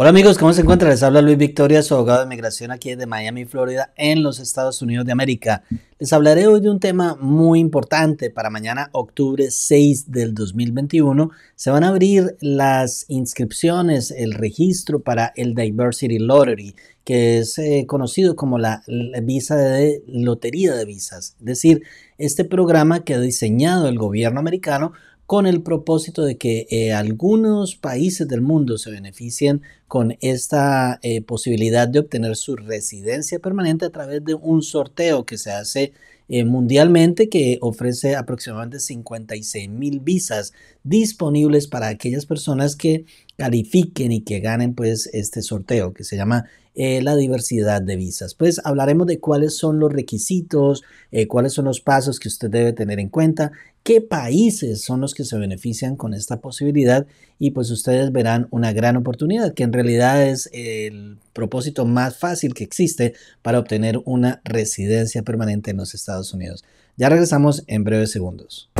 Hola amigos, ¿cómo se encuentran? Les habla Luis Victoria, su abogado de migración aquí de Miami, Florida, en los Estados Unidos de América. Les hablaré hoy de un tema muy importante. Para mañana, octubre 6 del 2021, se van a abrir las inscripciones, el registro para el Diversity Lottery, que es eh, conocido como la, la visa de lotería de visas. Es decir, este programa que ha diseñado el gobierno americano con el propósito de que eh, algunos países del mundo se beneficien con esta eh, posibilidad de obtener su residencia permanente a través de un sorteo que se hace eh, mundialmente que ofrece aproximadamente 56 mil visas disponibles para aquellas personas que califiquen y que ganen pues este sorteo que se llama eh, la diversidad de visas. Pues hablaremos de cuáles son los requisitos, eh, cuáles son los pasos que usted debe tener en cuenta, qué países son los que se benefician con esta posibilidad y pues ustedes verán una gran oportunidad que en realidad es el propósito más fácil que existe para obtener una residencia permanente en los Estados Unidos. Ya regresamos en breves segundos.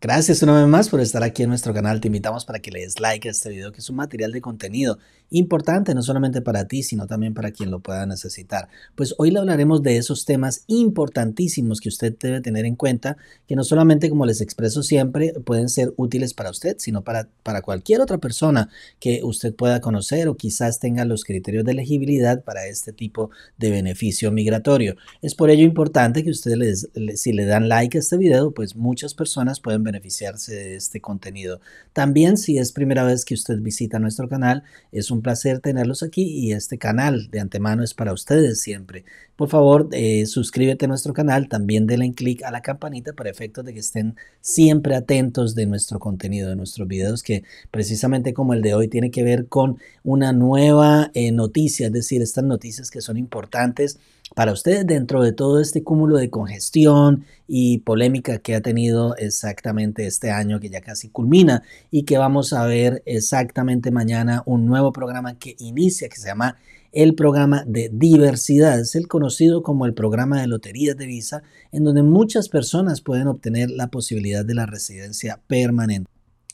Gracias una vez más por estar aquí en nuestro canal. Te invitamos para que le des like a este video, que es un material de contenido importante, no solamente para ti, sino también para quien lo pueda necesitar. Pues hoy le hablaremos de esos temas importantísimos que usted debe tener en cuenta, que no solamente, como les expreso siempre, pueden ser útiles para usted, sino para, para cualquier otra persona que usted pueda conocer o quizás tenga los criterios de elegibilidad para este tipo de beneficio migratorio. Es por ello importante que ustedes, si le dan like a este video, pues muchas personas pueden ver beneficiarse de este contenido. También, si es primera vez que usted visita nuestro canal, es un placer tenerlos aquí y este canal de antemano es para ustedes siempre. Por favor, eh, suscríbete a nuestro canal, también denle clic a la campanita para efectos de que estén siempre atentos de nuestro contenido, de nuestros videos, que precisamente como el de hoy tiene que ver con una nueva eh, noticia, es decir, estas noticias que son importantes para ustedes dentro de todo este cúmulo de congestión y polémica que ha tenido exactamente este año que ya casi culmina y que vamos a ver exactamente mañana un nuevo programa que inicia que se llama el programa de diversidad, es el conocido como el programa de loterías de visa, en donde muchas personas pueden obtener la posibilidad de la residencia permanente.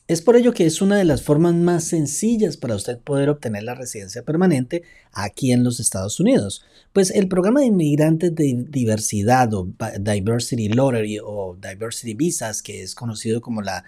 Es por ello que es una de las formas más sencillas para usted poder obtener la residencia permanente aquí en los Estados Unidos. Pues el programa de inmigrantes de diversidad o Diversity Lottery o Diversity Visas, que es conocido como la,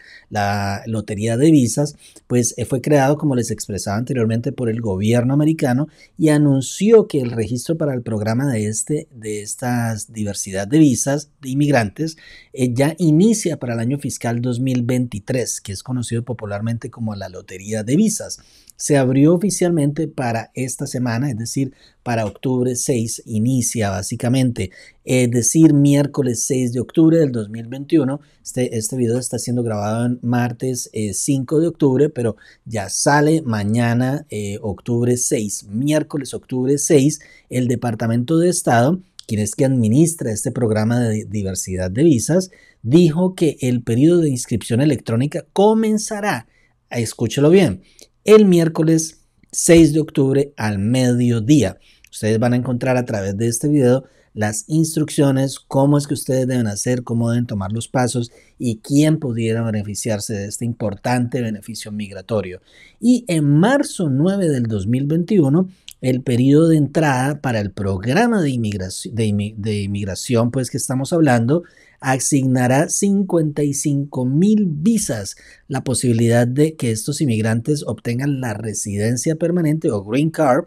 lotería de visas, pues eh, fue creado, como les expresaba anteriormente, por el gobierno americano y anunció que el registro para el programa de, este, de estas diversidad de visas de inmigrantes eh, ya inicia para el año fiscal 2023, que es conocido popularmente como la Lotería de Visas. Se abrió oficialmente para esta semana, es decir, para octubre 6 inicia básicamente, es decir, miércoles 6 de octubre del 2021. Este, este video está siendo grabado en martes 5 eh, de octubre, pero ya sale mañana eh, octubre 6, miércoles octubre 6, el Departamento de Estado quien es que administra este programa de diversidad de visas, dijo que el periodo de inscripción electrónica comenzará, escúchelo bien, el miércoles 6 de octubre al mediodía. Ustedes van a encontrar a través de este video las instrucciones, cómo es que ustedes deben hacer, cómo deben tomar los pasos y quién pudiera beneficiarse de este importante beneficio migratorio. Y en marzo 9 del 2021 el periodo de entrada para el programa de inmigración, inmigración pues que estamos hablando, asignará 55 mil visas, la posibilidad de que estos inmigrantes obtengan la residencia permanente o green card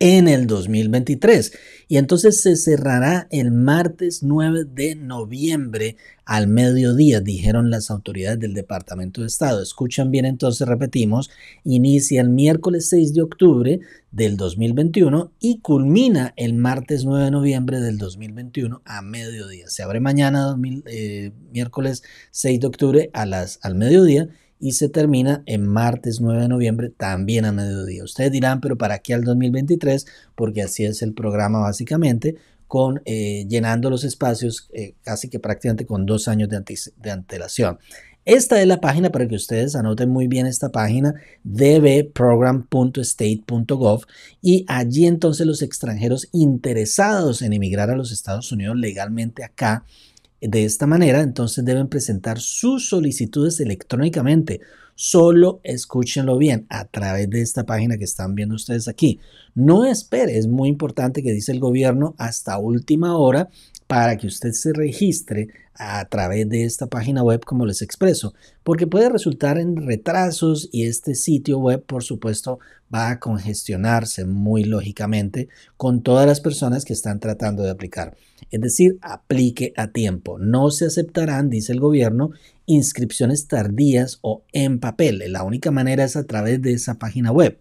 en el 2023. Y entonces se cerrará el martes 9 de noviembre al mediodía, dijeron las autoridades del Departamento de Estado. Escuchan bien, entonces repetimos, inicia el miércoles 6 de octubre del 2021 y culmina el martes 9 de noviembre del 2021 a mediodía. Se abre mañana, eh, miércoles 6 de octubre a las, al mediodía y se termina en martes 9 de noviembre, también a mediodía. Ustedes dirán, pero ¿para qué al 2023? Porque así es el programa básicamente, con eh, llenando los espacios eh, casi que prácticamente con dos años de, de antelación. Esta es la página para que ustedes anoten muy bien esta página dbprogram.state.gov y allí entonces los extranjeros interesados en emigrar a los Estados Unidos legalmente acá de esta manera, entonces deben presentar sus solicitudes electrónicamente. Solo escúchenlo bien a través de esta página que están viendo ustedes aquí. No espere, es muy importante que dice el gobierno hasta última hora para que usted se registre a través de esta página web, como les expreso, porque puede resultar en retrasos y este sitio web, por supuesto, va a congestionarse muy lógicamente con todas las personas que están tratando de aplicar. Es decir, aplique a tiempo. No se aceptarán, dice el gobierno, inscripciones tardías o en papel. La única manera es a través de esa página web.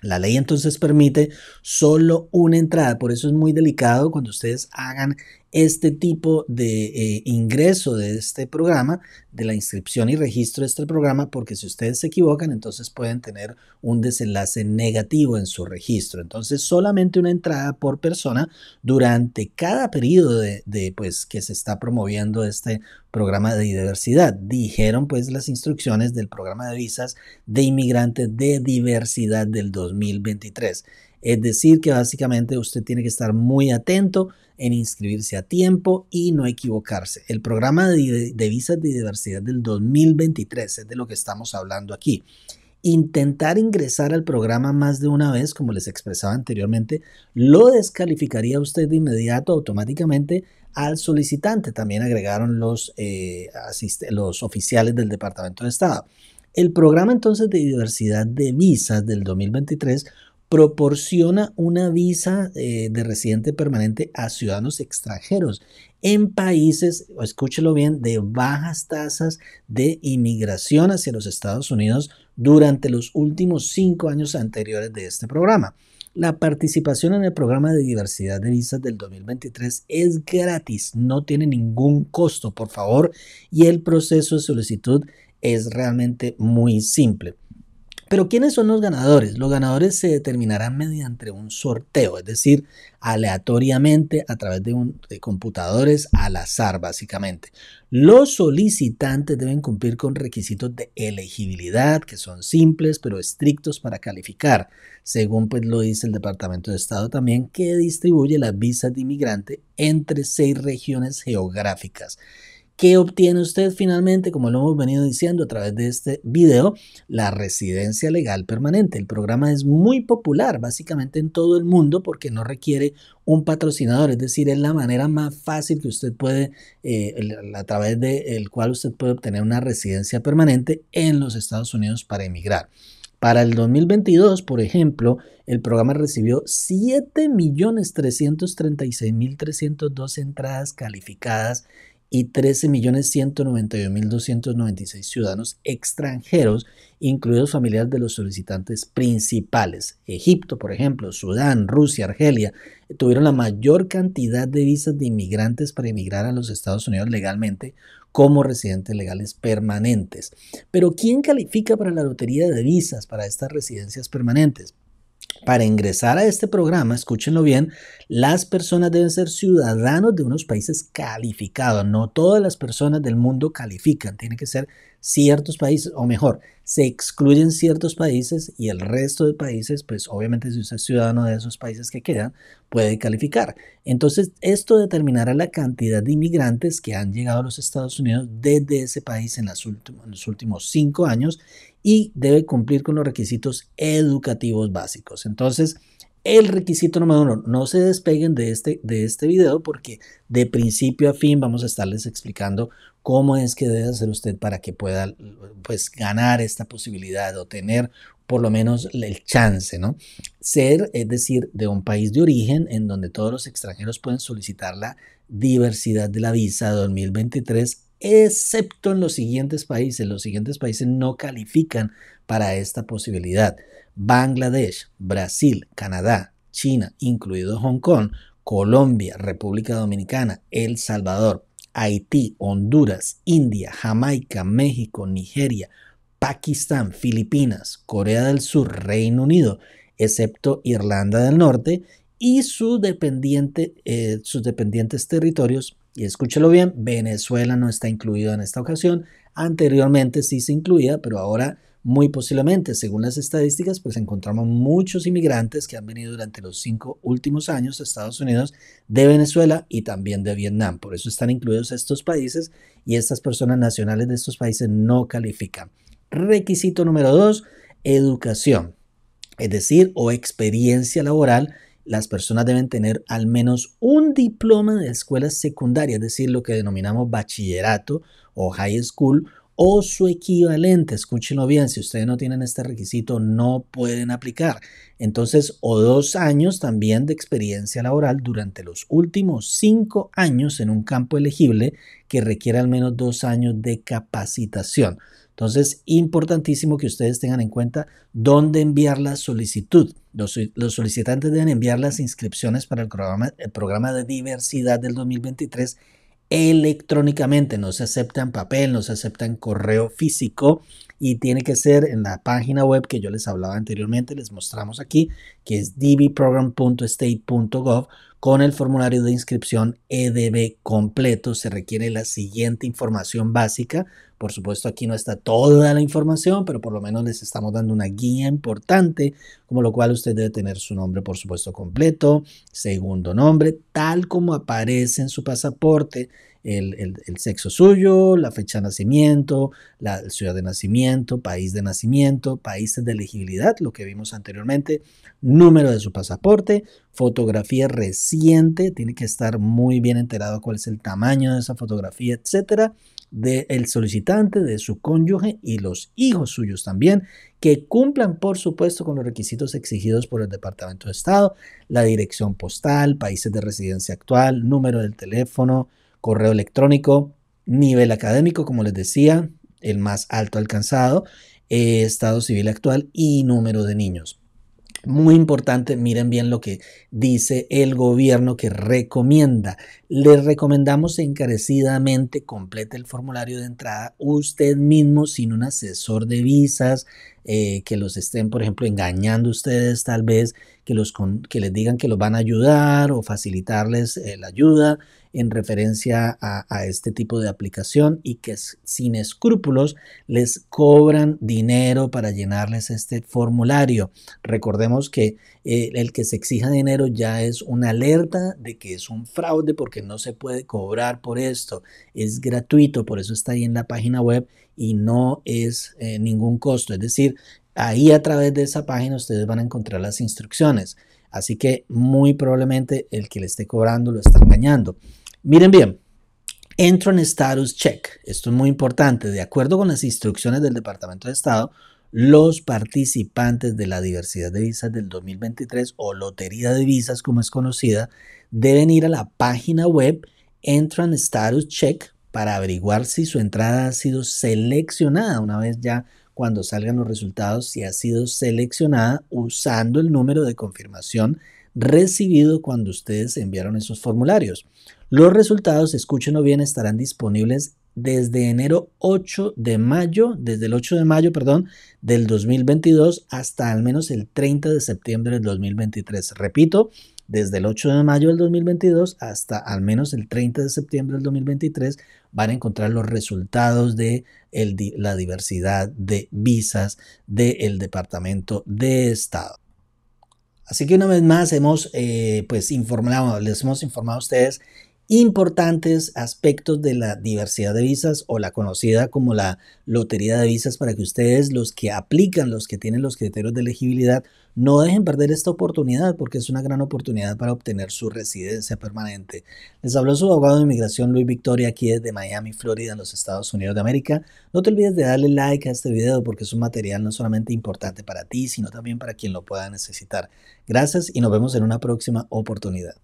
La ley entonces permite solo una entrada, por eso es muy delicado cuando ustedes hagan este tipo de eh, ingreso de este programa, de la inscripción y registro de este programa, porque si ustedes se equivocan, entonces pueden tener un desenlace negativo en su registro. Entonces, solamente una entrada por persona durante cada periodo pues, que se está promoviendo este programa de diversidad. Dijeron, pues, las instrucciones del programa de visas de inmigrantes de diversidad del 2023. Es decir, que básicamente usted tiene que estar muy atento en inscribirse a tiempo y no equivocarse. El programa de, visas de diversidad del 2023 es de lo que estamos hablando aquí. Intentar ingresar al programa más de una vez, como les expresaba anteriormente, lo descalificaría usted de inmediato automáticamente al solicitante. También agregaron los, eh, los oficiales del Departamento de Estado. El programa entonces de diversidad de visas del 2023 proporciona una visa eh, de residente permanente a ciudadanos extranjeros en países, escúchelo bien, de bajas tasas de inmigración hacia los Estados Unidos durante los últimos cinco años anteriores de este programa. La participación en el programa de diversidad de visas del 2023 es gratis, no tiene ningún costo, por favor, y el proceso de solicitud es realmente muy simple. Pero ¿quiénes son los ganadores? Los ganadores se determinarán mediante un sorteo, es decir, aleatoriamente a través de, computadores al azar, básicamente. Los solicitantes deben cumplir con requisitos de elegibilidad, que son simples pero estrictos para calificar, según pues, lo dice el Departamento de Estado también, que distribuye las visas de inmigrante entre seis regiones geográficas. ¿Qué obtiene usted finalmente? Como lo hemos venido diciendo a través de este video, la residencia legal permanente. El programa es muy popular básicamente en todo el mundo porque no requiere un patrocinador, es decir, es la manera más fácil que usted puede, eh, a través del cual usted puede obtener una residencia permanente en los Estados Unidos para emigrar. Para el 2022, por ejemplo, el programa recibió 7.336.302 entradas calificadas y 13.191.296 ciudadanos extranjeros, incluidos familiares de los solicitantes principales. Egipto, por ejemplo, Sudán, Rusia, Argelia, tuvieron la mayor cantidad de visas de inmigrantes para emigrar a los Estados Unidos legalmente como residentes legales permanentes. Pero ¿quién califica para la lotería de visas para estas residencias permanentes? Para ingresar a este programa, escúchenlo bien, las personas deben ser ciudadanos de unos países calificados. No todas las personas del mundo califican, Tiene que ser ciertos países, o mejor, se excluyen ciertos países y el resto de países, pues obviamente si usted es ciudadano de esos países que quedan, puede calificar. Entonces, esto determinará la cantidad de inmigrantes que han llegado a los Estados Unidos desde ese país en, las en los últimos cinco años y debe cumplir con los requisitos educativos básicos. Entonces, el requisito número uno. No se despeguen de este, de este video porque de principio a fin vamos a estarles explicando cómo es que debe hacer usted para que pueda pues, ganar esta posibilidad o tener por lo menos el chance, ¿no? Ser, es decir, de un país de origen en donde todos los extranjeros pueden solicitar la diversidad de la visa 2023, excepto en los siguientes países. Los siguientes países no califican para esta posibilidad. Bangladesh, Brasil, Canadá, China, incluido Hong Kong, Colombia, República Dominicana, El Salvador, Haití, Honduras, India, Jamaica, México, Nigeria, Pakistán, Filipinas, Corea del Sur, Reino Unido, excepto Irlanda del Norte y eh, sus dependientes territorios. Y escúchelo bien, Venezuela no está incluido en esta ocasión. Anteriormente sí se incluía, pero ahora muy posiblemente, según las estadísticas, pues encontramos muchos inmigrantes que han venido durante los cinco últimos años a Estados Unidos de Venezuela y también de Vietnam. Por eso están incluidos estos países y estas personas nacionales de estos países no califican. Requisito número dos, educación, es decir, o experiencia laboral las personas deben tener al menos un diploma de escuela secundaria, es decir, lo que denominamos bachillerato o high school, o su equivalente. Escúchenlo bien, si ustedes no tienen este requisito, no pueden aplicar. Entonces, o dos años también de experiencia laboral durante los últimos cinco años en un campo elegible que requiere al menos dos años de capacitación. Entonces, importantísimo que ustedes tengan en cuenta dónde enviar la solicitud. Los, solicitantes deben enviar las inscripciones para el programa de diversidad del 2023 electrónicamente, no se acepta en papel, no se en correo físico y tiene que ser en la página web que yo les hablaba anteriormente, les mostramos aquí, que es dbprogram.state.gov, con el formulario de inscripción EDB completo. Se requiere la siguiente información básica. Por supuesto, aquí no está toda la información, pero por lo menos les estamos dando una guía importante, como lo cual usted debe tener su nombre, por supuesto, completo, segundo nombre, tal como aparece en su pasaporte el, sexo suyo, la fecha de nacimiento, la ciudad de nacimiento, país de nacimiento, países de elegibilidad, lo que vimos anteriormente, número de su pasaporte, fotografía reciente, tiene que estar muy bien enterado cuál es el tamaño de esa fotografía, etcétera, del solicitante, de su cónyuge y los hijos suyos también, que cumplan, por supuesto, con los requisitos exigidos por el Departamento de Estado, la dirección postal, países de residencia actual, número del teléfono, correo electrónico, nivel académico, como les decía, el más alto alcanzado, eh, estado civil actual y número de niños. Muy importante, miren bien lo que dice el gobierno que recomienda. Les recomendamos encarecidamente complete el formulario de entrada usted mismo sin un asesor de visas, eh, que los estén, por ejemplo, engañando ustedes tal vez, que, los que les digan que los van a ayudar o facilitarles eh, la ayuda en referencia a, este tipo de aplicación y que sin escrúpulos les cobran dinero para llenarles este formulario. Recordemos que eh, el que se exija dinero ya es una alerta de que es un fraude porque no se puede cobrar por esto. Es gratuito, por eso está ahí en la página web y no es eh, ningún costo. Es decir, ahí a través de esa página ustedes van a encontrar las instrucciones. Así que muy probablemente el que le esté cobrando lo está engañando. Miren bien, entro en status check. Esto es muy importante. De acuerdo con las instrucciones del Departamento de Estado, los participantes de la diversidad de visas del 2023 o lotería de visas como es conocida, deben ir a la página web entran status check para averiguar si su entrada ha sido seleccionada. Una vez ya cuando salgan los resultados, si ha sido seleccionada usando el número de confirmación recibido cuando ustedes enviaron esos formularios. Los resultados, escúchenlo bien, estarán disponibles desde enero 8 de mayo, desde el 8 de mayo, perdón, del 2022 hasta al menos el 30 de septiembre del 2023. Repito, desde el 8 de mayo del 2022 hasta al menos el 30 de septiembre del 2023 van a encontrar los resultados de la diversidad de visas del Departamento de Estado. Así que una vez más hemos eh, pues informado, les hemos informado a ustedes importantes aspectos de la diversidad de visas o la conocida como la lotería de visas para que ustedes, los que aplican, los que tienen los criterios de elegibilidad, no dejen perder esta oportunidad porque es una gran oportunidad para obtener su residencia permanente. Les habló su abogado de inmigración Luis Victoria aquí desde Miami, Florida, en los Estados Unidos de América. No te olvides de darle like a este video porque es un material no solamente importante para ti, sino también para quien lo pueda necesitar. Gracias y nos vemos en una próxima oportunidad.